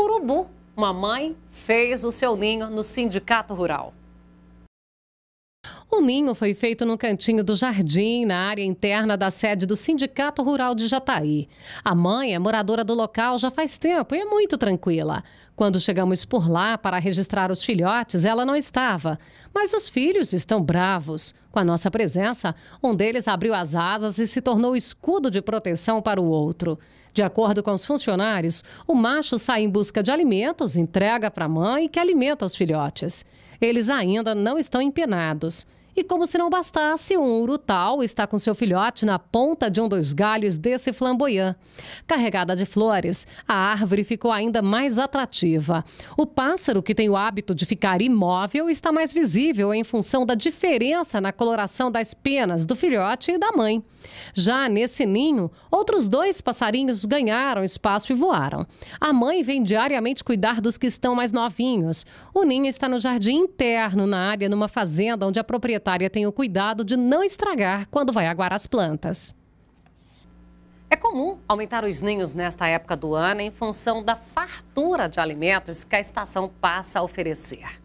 urubu, uma mãe fez o seu ninho no Sindicato Rural. O ninho foi feito no cantinho do jardim, na área interna da sede do Sindicato Rural de Jataí. A mãe é moradora do local já faz tempo e é muito tranquila. Quando chegamos por lá para registrar os filhotes, ela não estava. Mas os filhos estão bravos. Com a nossa presença, um deles abriu as asas e se tornou escudo de proteção para o outro. De acordo com os funcionários, o macho sai em busca de alimentos, entrega para a mãe, que alimenta os filhotes. Eles ainda não estão empenados. E como se não bastasse, um urutau está com seu filhote na ponta de um dos galhos desse flamboyant. Carregada de flores, a árvore ficou ainda mais atrativa. O pássaro, que tem o hábito de ficar imóvel, está mais visível em função da diferença na coloração das penas do filhote e da mãe. Já nesse ninho, outros dois passarinhos ganharam espaço e voaram. A mãe vem diariamente cuidar dos que estão mais novinhos. O ninho está no jardim interno, na área, numa fazenda onde a proprietária proprietária tenha o cuidado de não estragar quando vai aguar as plantas. É comum aumentar os ninhos nesta época do ano em função da fartura de alimentos que a estação passa a oferecer.